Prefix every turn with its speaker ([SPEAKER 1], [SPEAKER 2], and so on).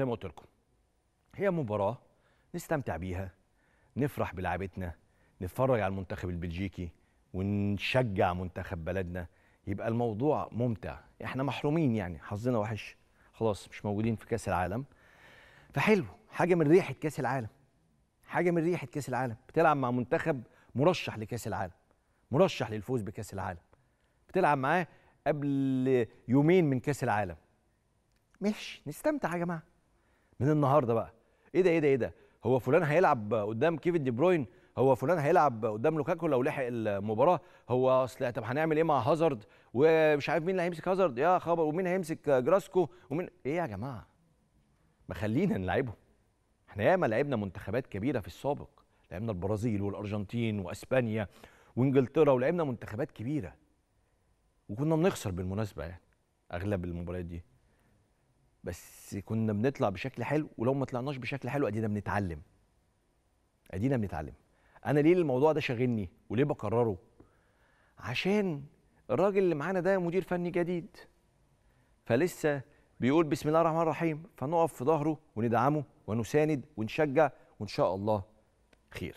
[SPEAKER 1] زي ما قلت لكم هي مباراه نستمتع بيها نفرح بلعبتنا نتفرج على المنتخب البلجيكي ونشجع منتخب بلدنا يبقى الموضوع ممتع احنا محرومين يعني حظنا وحش خلاص مش موجودين في كاس العالم فحلو حاجه من ريحه كاس العالم حاجه من ريحه كاس العالم بتلعب مع منتخب مرشح لكاس العالم مرشح للفوز بكاس العالم بتلعب معاه قبل يومين من كاس العالم
[SPEAKER 2] ماشي نستمتع يا جماعه
[SPEAKER 1] من النهارده بقى ايه ده ايه ده ايه ده هو فلان هيلعب قدام كيفن دي بروين هو فلان هيلعب قدام لوكاكو لو لحق المباراه هو اصل طب هنعمل ايه مع هازارد ومش عارف مين اللي هيمسك هازارد يا خبر ومين هيمسك جراسكو ومين ايه يا جماعه ما خلينا نلعبه احنا ياما لعبنا منتخبات كبيره في السابق لعبنا البرازيل والارجنتين واسبانيا وانجلترا ولعبنا منتخبات كبيره وكنا بنخسر بالمناسبه يعني اغلب المباريات دي بس كنا بنطلع بشكل حلو ولو ما طلعناش بشكل حلو ادينا بنتعلم ادينا بنتعلم انا ليه الموضوع ده شاغلني وليه بكرره عشان الراجل اللي معانا ده مدير فني جديد فلسه بيقول بسم الله الرحمن الرحيم فنقف في ظهره وندعمه ونساند ونشجع وان شاء الله خير